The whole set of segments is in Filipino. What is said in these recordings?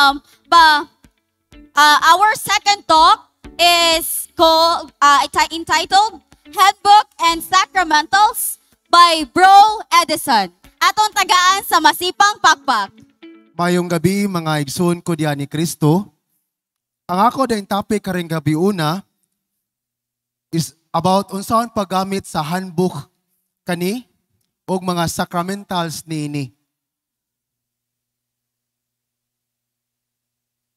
um, but uh, our second talk is called uh, entitled Handbook and Sacramentals by Bro Edison. Atong tagaan sa Masipang Pakpak. Mayong gabi mga igsoon ko diyan ni Kristo. Ang ako dayong topic karing gabi una is about unsaon paggamit sa handbook kani og mga sacramentals niini.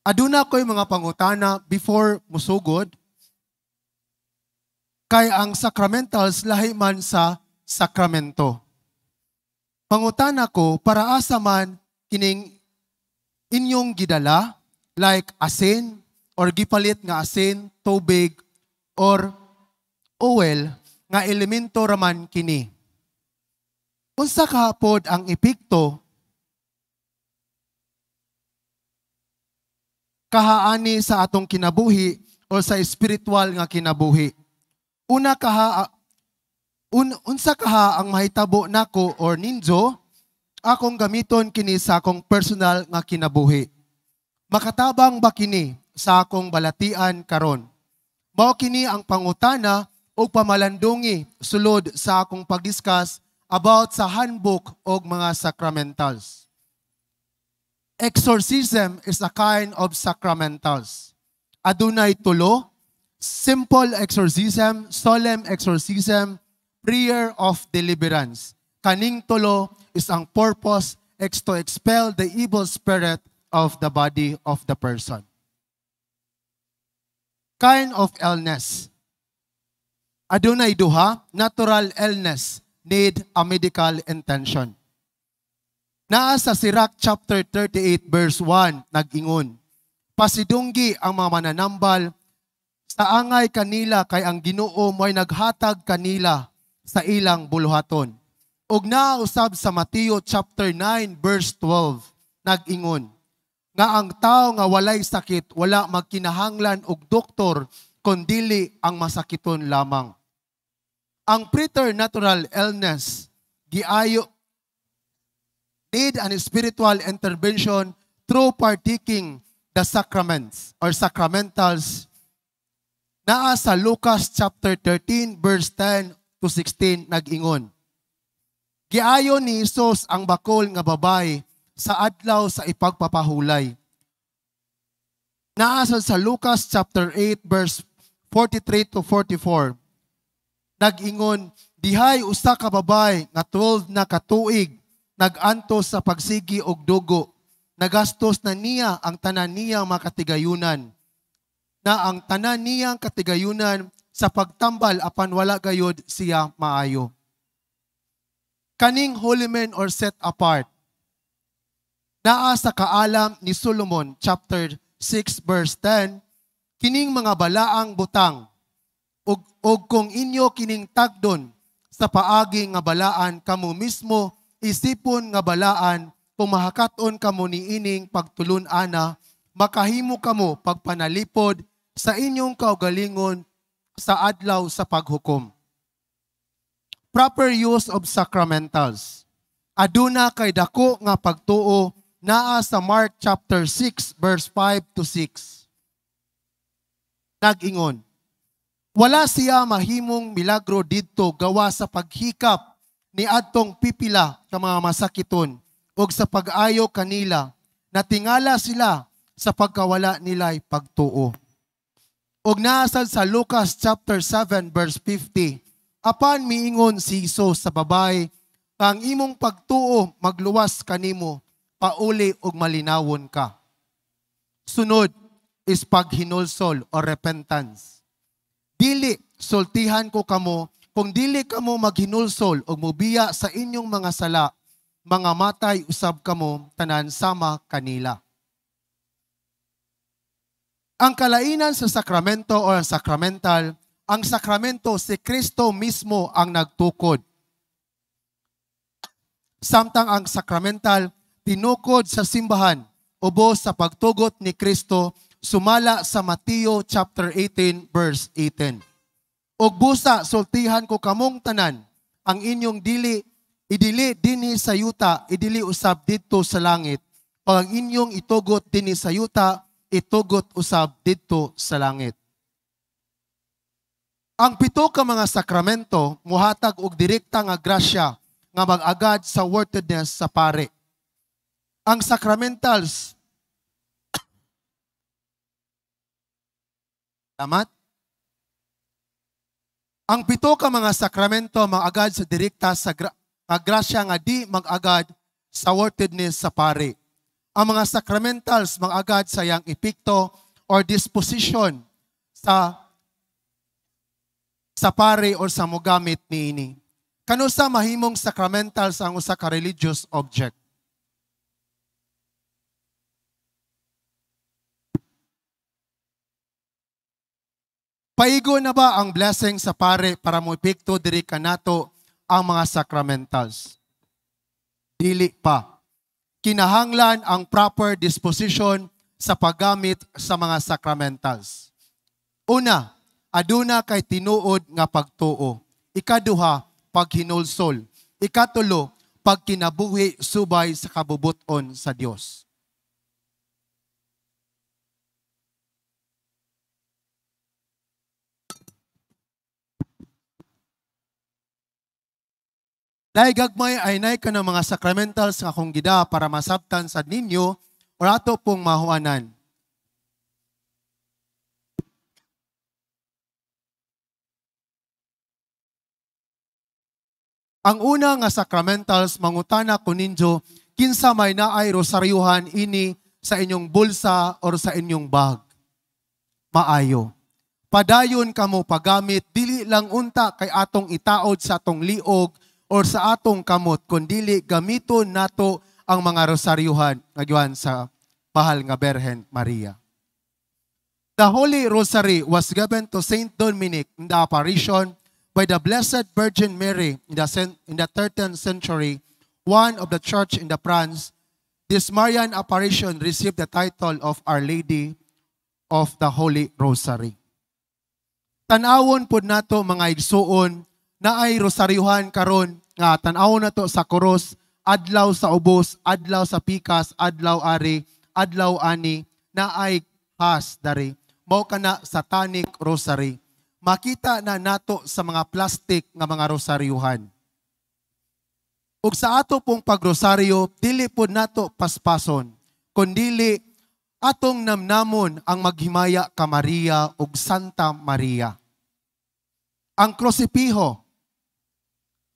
aduna ko'y mga pangutana before musugod, kay ang sacramentals lahi man sa sakramento. Pangutana ko para asa man kining inyong gidala like asin or gipalit nga asin, tubig or oil nga elemento raman kini. Unsa kahapod ang epekto kahaani sa atong kinabuhi o sa spiritual nga kinabuhi. Una kaha un, unsa kaha ang mahitabo nako or ninjo akong gamiton kini sa akong personal nga kinabuhi. Makatabang ba kini sa akong balatian karon? Mao kini ang pangutana o pamalandungi sulod sa akong pagdiskas about sa handbook o mga sacramentals. Exorcism is a kind of sacramentals. Adunay tulo, simple exorcism, solemn exorcism, prayer of deliverance. Kaning tulo is ang purpose is to expel the evil spirit of the body of the person. Kind of illness. Adunay duha, natural illness need a medical intention. Naa sa Sirach chapter 38 verse 1, nagingon. ingon Pasidunggi ang mga mananambal, sa angay kanila kay ang ginoo may naghatag kanila sa ilang buluhaton. Og nausab sa Mateo chapter 9 verse 12, nagingon. Nga ang tao nga walay sakit, wala magkinahanglan og doktor, kundili ang masakiton lamang. Ang preternatural illness, giayo did an spiritual intervention through partaking the sacraments or sacramentals naa sa Lucas chapter 13 verse 10 to 16 nagingon. Giayon ni Isos ang bakol nga babay sa adlaw sa ipagpapahulay. Naa sa Lucas chapter 8 verse 43 to 44 Nagingon, dihay usa ka babay nga 12 na katuig nagantos sa pagsigi og dugo, nagastos na niya ang tanan niyang makatigayunan, na ang tanan niyang katigayunan sa pagtambal apan wala gayod siya maayo. Kaning holy men or set apart, naa sa kaalam ni Solomon chapter 6 verse 10, kining mga balaang butang og, og kung inyo kining tagdon sa paagi nga balaan kamo mismo isipon nga balaan, pumahakaton kamo ni ining pagtulon ana, makahimo kamo pagpanalipod sa inyong kaugalingon sa adlaw sa paghukom. Proper use of sacramentals. Aduna kay dako nga pagtuo naa sa Mark chapter 6 verse 5 to 6. Nagingon. Wala siya mahimong milagro dito gawa sa paghikap niadtong pipila ka mga masakiton ug sa pag-ayo kanila natingala sila sa pagkawala nila'y pagtuo. Ug naasad sa Lucas chapter 7 verse 50, apan miingon si Jesus sa babay, ang imong pagtuo magluwas kanimo, pauli ug malinawon ka. Sunod is paghinulsol o repentance. Dili sultihan ko kamo kung dili kamo maghinulsol o mubiya sa inyong mga sala, mga matay usab kamo tanan sama kanila. Ang kalainan sa sakramento o sacramental, ang sakramento si Kristo mismo ang nagtukod. Samtang ang sacramental, tinukod sa simbahan, ubo sa pagtugot ni Kristo sumala sa Mateo chapter 18 verse 18 o busa, sultihan ko kamong tanan. Ang inyong dili, idili dini sa yuta, idili usab dito sa langit. pag ang inyong itugot dini sa yuta, itugot usab dito sa langit. Ang pito ka mga sakramento, muhatag og direkta nga grasya nga magagad sa worthiness sa pare. Ang sacramentals, Tamat? Ang pito ka mga sakramento magagad sa direkta sa gra- kagrasya ah, nga di magagad sa worthiness sa pari. Ang mga sacramentals magagad sa yang epekto or disposition sa sa pare or sa mogamit niini. Kano sa mahimong sacramentals ang usa ka religious object? Paigo na ba ang blessing sa pare para mo epekto diri kanato ang mga sacramentals? Dili pa. Kinahanglan ang proper disposition sa paggamit sa mga sacramentals. Una, aduna kay tinuod nga pagtuo. Ikaduha, paghinulsol. Ikatulo, pagkinabuhi subay sa kabubuton sa Dios. Laigagmay ay nay ka ng mga sacramentals nga akong gida para masabtan sa ninyo o ato pong mahuanan. Ang una nga sacramentals mangutana ko ninyo kinsa may naay rosaryuhan ini sa inyong bulsa or sa inyong bag. Maayo. Padayon kamo pagamit dili lang unta kay atong itaod sa atong liog or sa atong kamot, kundili gamiton nato ang mga rosaryuhan nga giwan sa pahal nga Berhen Maria. The Holy Rosary was given to Saint Dominic in the apparition by the Blessed Virgin Mary in the, in the 13th century, one of the church in the France. This Marian apparition received the title of Our Lady of the Holy Rosary. Tanawon po nato mga igsuon na ay rosaryuhan karon nga ah, tanaw na to sa koros, adlaw sa ubos, adlaw sa pikas, adlaw ari, adlaw ani, na ay has dari. Mao ka na satanic rosary. Makita na nato sa mga plastic nga mga rosaryuhan. Ug sa ato pong pagrosaryo, dili pod nato paspason, kundili atong namnamon ang maghimaya ka Maria ug Santa Maria. Ang krosipiho,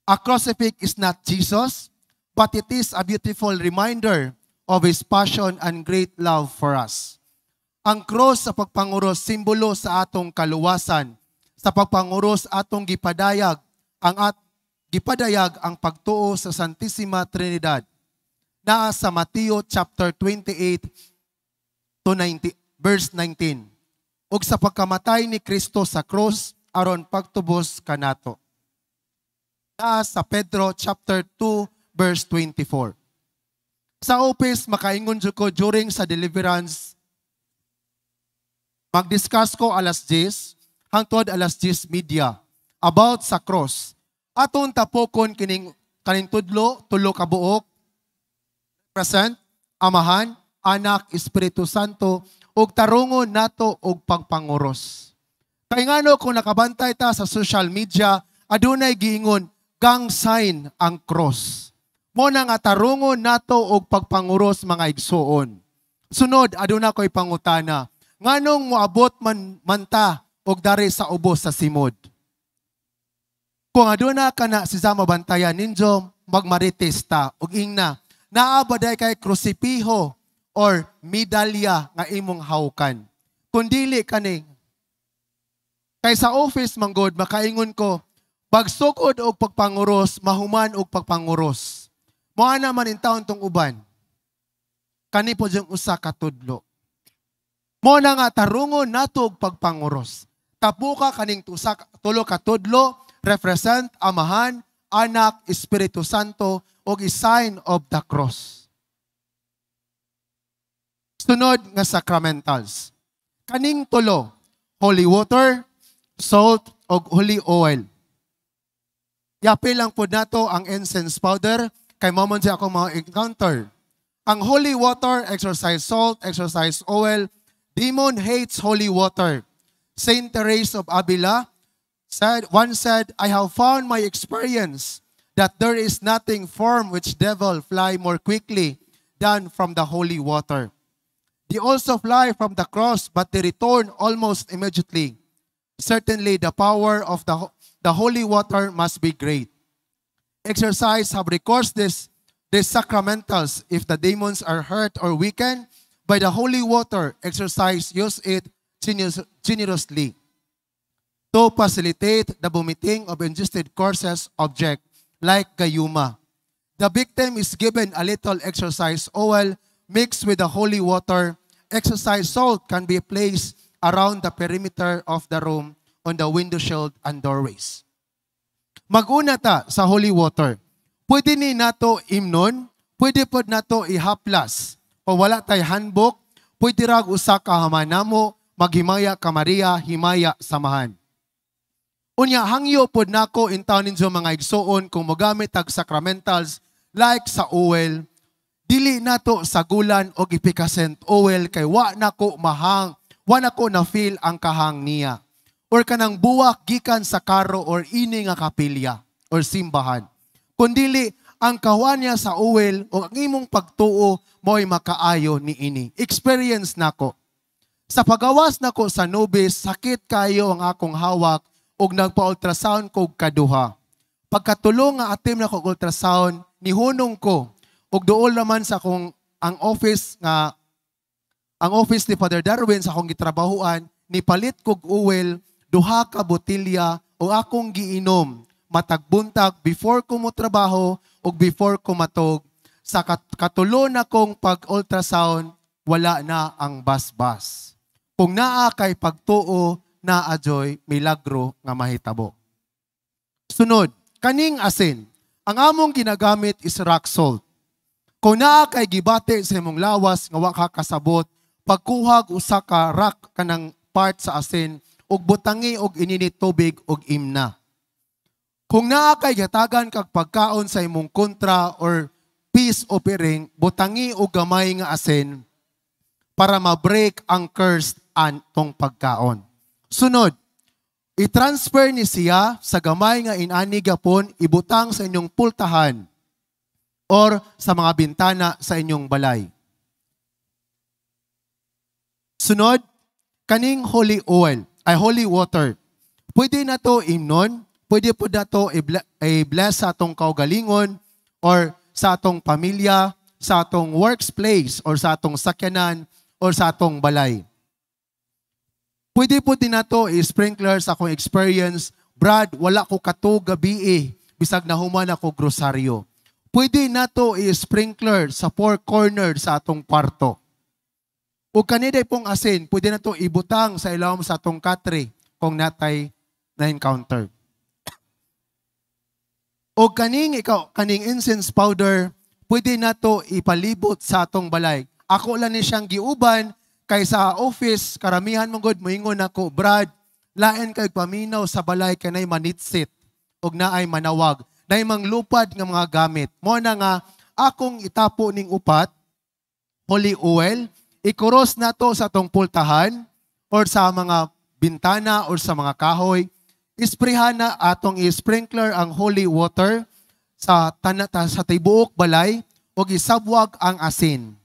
A crucifix is not Jesus, but it is a beautiful reminder of His passion and great love for us. Ang cross sa pagpanguros, simbolo sa atong kaluwasan. Sa pagpanguros, atong gipadayag ang at gipadayag ang pagtuo sa Santissima Trinidad. Naa sa Mateo chapter 28 to 90, verse 19. Ug sa pagkamatay ni Kristo sa cross aron pagtubos kanato. Ah, sa Pedro chapter 2 verse 24. Sa office, makaingon ko during sa deliverance. Mag-discuss ko alas 10, hangtod alas 10 media, about sa cross. Aton tapokon kining kaning tudlo, tulo ka buok, present, amahan, anak, Espiritu Santo, ug tarungon nato og pagpanguros. Kay ngano kung nakabantay ta sa social media, adunay giingon gang sign ang cross. Mo na nga tarungon nato og pagpanguros mga igsuon. Sunod, aduna ko'y pangutana. Nganong moabot man, manta og dari sa ubos sa simod. Kung aduna ka na si Zama Bantayan ninyo, magmarites ta. Og ingna, naabaday kay krusipiho or medalya nga imong hawkan. Kundili kaning kay sa office manggod makaingon ko Pagsukod o pagpanguros, mahuman o pagpanguros. Mga naman in taon tong uban. Kani po diyang usa katudlo. Mo nga tarungo nato pagpanguros. Tapuka kaning tusa tulo katudlo represent amahan, anak, Espiritu Santo o sign of the cross. Sunod nga sacramentals. Kaning tulo, holy water, salt, o holy oil Yapil lang po nato ang incense powder kay momon siya akong mga encounter. Ang holy water, exercise salt, exercise oil, demon hates holy water. Saint Therese of Avila said, once said, I have found my experience that there is nothing form which devil fly more quickly than from the holy water. They also fly from the cross, but they return almost immediately. Certainly, the power of the the holy water must be great. Exercise have recourse this, these sacramentals if the demons are hurt or weakened by the holy water. Exercise use it generously to facilitate the vomiting of ingested curses. object like gayuma. The victim is given a little exercise oil mixed with the holy water. Exercise salt can be placed around the perimeter of the room on the window shield and doorways. Maguna ta sa holy water. Pwede ni nato imnon, pwede pod nato ihaplas. O wala tay handbook, pwede rag usa ka hamanamo, maghimaya ka Maria, himaya samahan. Unya hangyo pod nako in intaw ninyo mga igsoon kung mogamit tag sacramentals like sa oil, dili nato sa gulan o gipikasent oil kay wa nako mahang wa nako na feel ang kahang niya or kanang buwak gikan sa karo or ini nga kapilya or simbahan. Kundili ang kahuan niya sa uwel o ang imong pagtuo mo'y makaayo ni ini. Experience nako. Sa pagawas nako sa nubis, sakit kayo ang akong hawak ug nagpa-ultrasound kog kaduha. Pagkatulong nga atim nako ultrasound, nihunong ko ug duol naman sa kong ang office nga ang office ni Father Darwin sa akong gitrabahuan, nipalit kog uwel duha ka botilya o akong giinom matag buntag before ko mo trabaho o before ko matog sa katulo na kong pag-ultrasound, wala na ang basbas. Kung naa kay pagtuo, na ajoy milagro nga mahitabo. Sunod, kaning asin. Ang among ginagamit is rock salt. Kung naa kay gibate sa imong lawas nga wa ka kasabot, pagkuhag usa ka rock kanang part sa asin, og butangi og ininit tubig og imna. Kung naa kay gatagan kag pagkaon sa imong kontra or peace offering, butangi og gamay nga asin para ma-break ang cursed antong pagkaon. Sunod, i-transfer ni siya sa gamay nga inani gapon ibutang sa inyong pultahan or sa mga bintana sa inyong balay. Sunod, kaning holy oil ay holy water. Pwede na to imnon, pwede po na to i-bless sa atong kaugalingon or sa atong pamilya, sa atong workplace or sa atong sakyanan or sa atong balay. Pwede po din na to i-sprinkler sa akong experience, Brad, wala ko kato gabi eh, bisag na ako grosaryo. Pwede na to i-sprinkler sa four corners sa atong kwarto o kaniday pong asin, pwede na to ibutang sa ilawom sa atong katri kung natay na encounter. O kaning ikaw, kaning incense powder, pwede na to ipalibot sa atong balay. Ako lang ni siyang giuban kay sa office, karamihan mong God, moingon ako, Brad, lain kay paminaw sa balay kanay manitsit og naay manawag. Nay manglupad ng mga gamit. Mo na nga akong itapo ning upat, holy oil, ikuros na to sa tong pultahan or sa mga bintana or sa mga kahoy. Isprihan na atong i-sprinkler ang holy water sa tanata sa tibuok balay o isabwag ang asin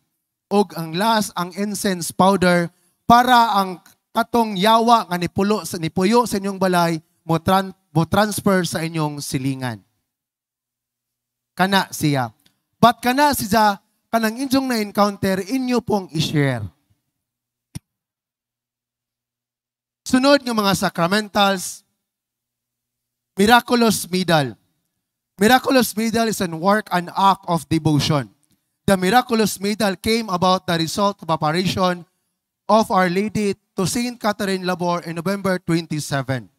o ang last ang incense powder para ang katong yawa nga nipulo sa nipuyo sa inyong balay mo, tran, mo transfer sa inyong silingan. Kana siya. But kana siya inyong na encounter, inyo pong ishare. Sunod ng mga sacramentals, miraculous medal. Miraculous medal is an work, and act of devotion. The miraculous medal came about the result of apparition of Our Lady to St. Catherine Labor in November 27.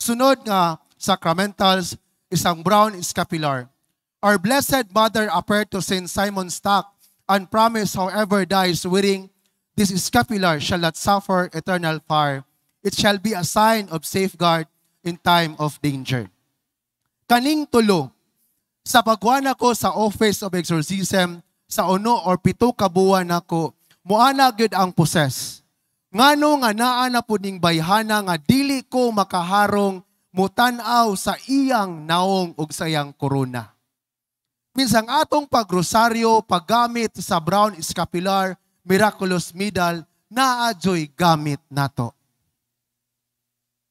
Sunod nga, sacramentals, isang brown scapular. Our Blessed Mother appeared to Saint Simon Stock and promised whoever dies wearing this scapular shall not suffer eternal fire. It shall be a sign of safeguard in time of danger. Kaning tulo, sa pagwana ko sa office of exorcism, sa uno or pito kabuan nako, muana gid ang poses. Ngano nga naa na po ning bayhana nga dili ko makaharong mutan sa iyang naong ug sayang korona. Minsan atong pagrosaryo, paggamit sa brown scapular, miraculous medal, naadyo'y gamit nato.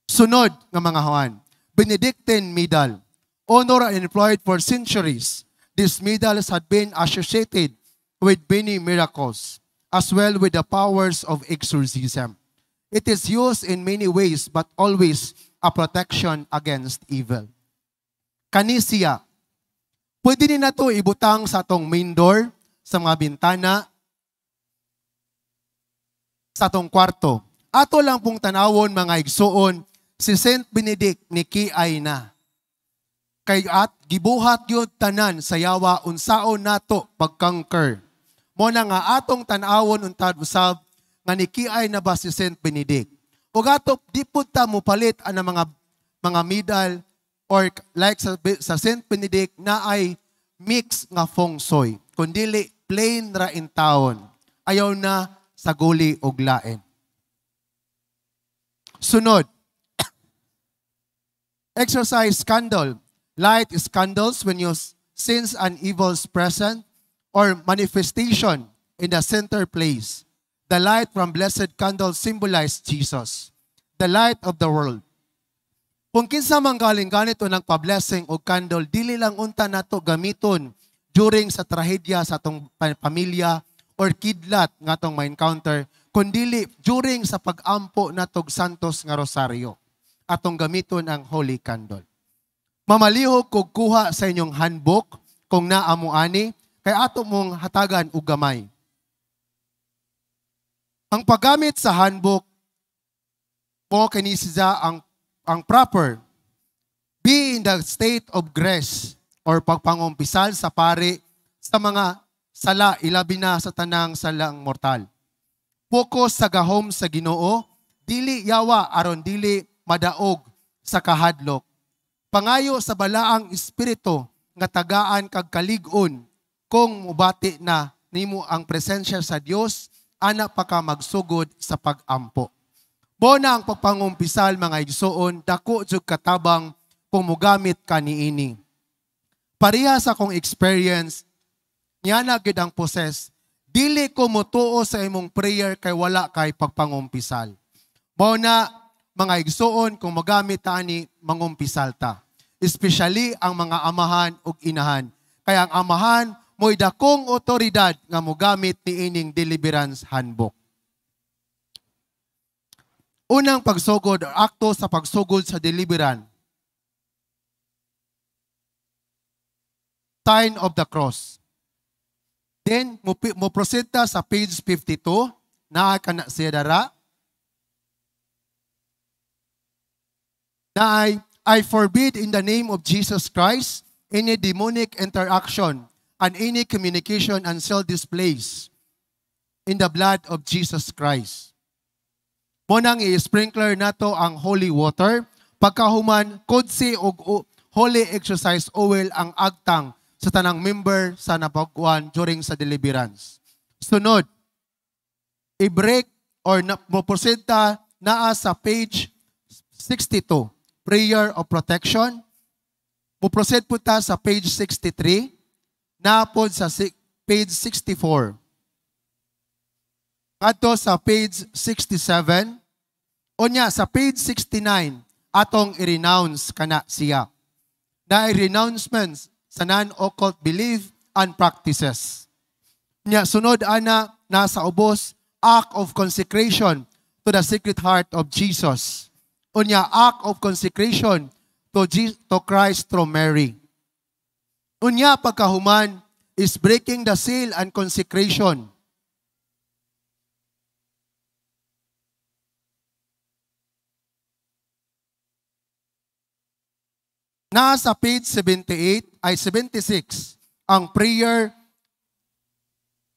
Sunod nga mga hawan, Benedictine medal, honor and employed for centuries. This medal had been associated with many miracles, as well with the powers of exorcism. It is used in many ways, but always a protection against evil. Canisia, Pwede din na to ibutang sa atong main door, sa mga bintana, sa atong kwarto. Ato lang pong tanawon mga igsuon, si Saint Benedict ni Kiay na. Kay at gibuhat yun tanan sa yawa unsaon nato pagkangker. Mo na nga atong tanawon untad usab nga ni Kiay na ba si Saint Benedict. Ug ato di pud ta mo palit ang mga mga medal or like sa, sa St. Benedict na ay mix nga feng shui, kundi plain ra in town. Ayaw na sa guli og lain. Sunod, exercise candle. Light scandals when you sense an evil's present or manifestation in the center place. The light from blessed candle symbolizes Jesus, the light of the world. Kung kinsa man galing ganito ng pablessing o candle, dili lang unta nato gamiton during sa trahedya sa atong pamilya or kidlat nga atong ma-encounter, kundi during sa pagampo natog Santos nga rosaryo Atong gamiton ang Holy Candle. Mamalihog kog kuha sa inyong handbook kung naamo ani, kay ato mong hatagan og gamay. Ang paggamit sa handbook mo kinisisa ang ang proper. Be in the state of grace or pagpangumpisal sa pare sa mga sala, ilabi na sa tanang salang mortal. Focus sa gahom sa ginoo, dili yawa aron dili madaog sa kahadlok. Pangayo sa balaang espiritu nga tagaan kag kalig-on kung mubati na nimo ang presensya sa Dios ana pa ka magsugod sa pagampo. Bona ang pagpangumpisal mga igsoon, dako jud katabang pumugamit kaniini. Pareha sa kong experience, niya na gid ang poses. Dili ko motuo sa imong prayer kay wala kay pagpangumpisal. Bona mga igsoon kung magamit ani mangumpisal ta. Especially ang mga amahan ug inahan. Kaya ang amahan mo'y dakong otoridad nga mogamit ni ining deliverance handbook. Unang pagsugod o akto sa pagsugod sa deliveran. Sign of the cross. Then, mo mo presenta sa page 52, na kana siya dara. Na I, I forbid in the name of Jesus Christ any demonic interaction and any communication and this place in the blood of Jesus Christ. Mo nang i-sprinkler nato ang holy water. Pagkahuman, kodsi og holy exercise oil ang agtang sa tanang member sa napagkuhan during sa deliverance. Sunod, i-break or na, mapresenta naa sa page 62, Prayer of Protection. Muproceed po ta sa page 63, napod sa si page 64. Ato sa page 67, o niya, sa page 69, atong i-renounce kana siya. Na renouncements sa non-occult belief and practices. Niya, sunod ana, nasa ubos, act of consecration to the secret heart of Jesus. O niya, act of consecration to, Jesus, to Christ through Mary. Unya pagkahuman is breaking the seal and consecration Nasa page 78 ay 76 ang prayer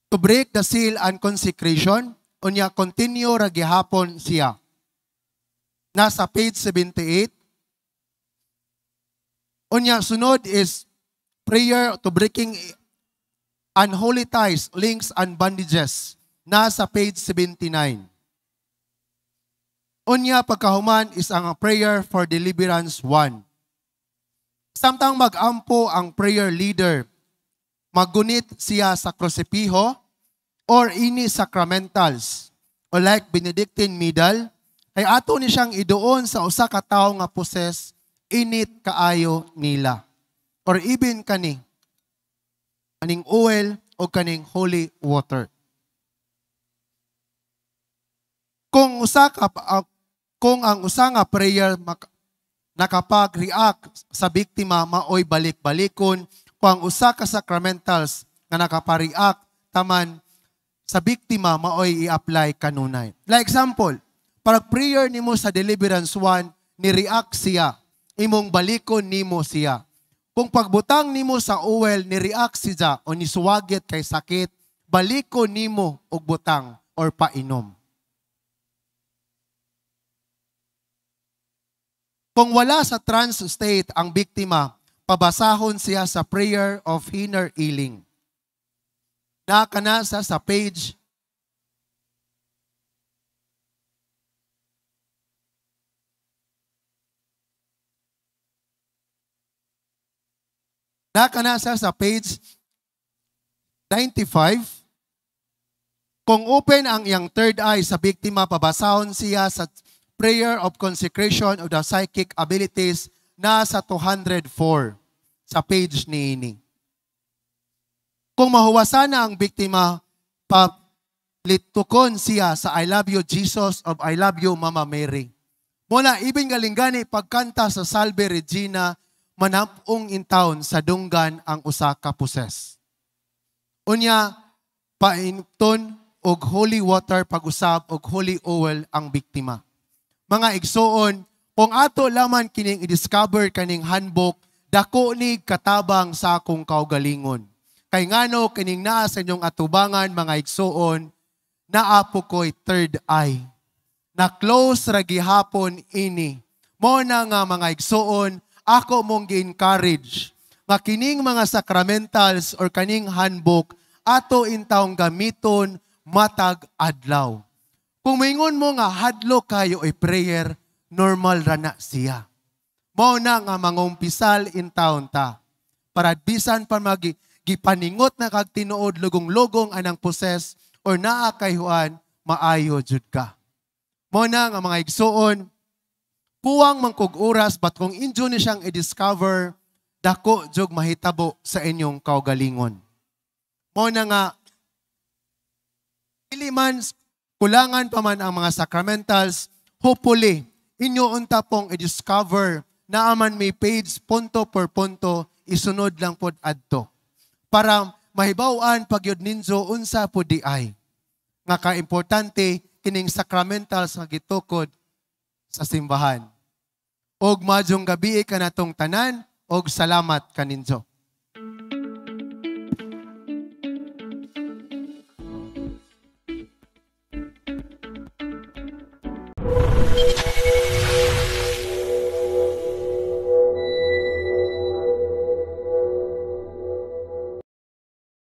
to break the seal and consecration unya continue ra gihapon siya. Nasa page 78 unya sunod is prayer to breaking unholy ties, links and bandages. Nasa page 79. Unya pagkahuman is ang prayer for deliverance 1. Samtang magampo ang prayer leader, magunit siya sa krosipiho or ini sacramentals o like Benedictine medal, kay ato ni siyang idoon sa usa ka tawo nga poses init kaayo nila or even kani aning oil o kaning holy water kung usa ka uh, kung ang usa nga prayer mak, nakapag-react sa biktima maoy balik-balikon kung usa ka sacramentals nga nakapareact taman sa biktima maoy i-apply kanunay. Like example, para prayer nimo sa deliverance one, ni react siya, imong balikon nimo siya. Kung pagbutang nimo sa oil ni react siya o ni suwaget kay sakit, balikon nimo og butang or painom. Kung wala sa trance state ang biktima, pabasahon siya sa prayer of inner healing. Nakanasa sa page Nakanasa sa page 95. Kung open ang iyang third eye sa biktima, pabasahon siya sa prayer of consecration of the psychic abilities na sa 204 sa page ni Ini. Kung mahuwasan na ang biktima, palitukon siya sa I love you Jesus of I love you Mama Mary. Muna, ibin galinggani pagkanta sa Salve Regina, manapong in sa dunggan ang usa ka puses. Unya, painton og holy water pag-usab og holy oil ang biktima mga igsoon, kung ato laman kining i-discover kaning handbook, dako ni katabang sa akong kaugalingon. Kay ngano kining naa sa inyong atubangan mga igsoon, naapo ko'y third eye. Na close ra gihapon ini. Mo na nga mga igsoon, ako mong gi-encourage nga kining mga sacramentals or kaning handbook ato intawong gamiton matag adlaw. Pumingon mo nga, hadlo kayo ay eh, prayer, normal rana siya. Mao na nga mangumpisal in town ta. Para bisan pa magi, gipaningot na kag tinuod lugong-lugong anang poses or naa kay Juan, maayo jud ka. Mao na nga mga igsuon, puwang mangkog oras bat kung injo ni siyang i-discover, dako jog mahitabo sa inyong kaugalingon. Mo na nga, pili kulangan pa man ang mga sacramentals, hopefully, inyo unta pong i-discover na aman may page punto per punto, isunod lang pod adto. Para mahibawaan pagyod ninzo unsa po di ay. Nga kaimportante kining sacramentals nga gitukod sa simbahan. Og madyong gabi ka natong tanan, og salamat kaninjo.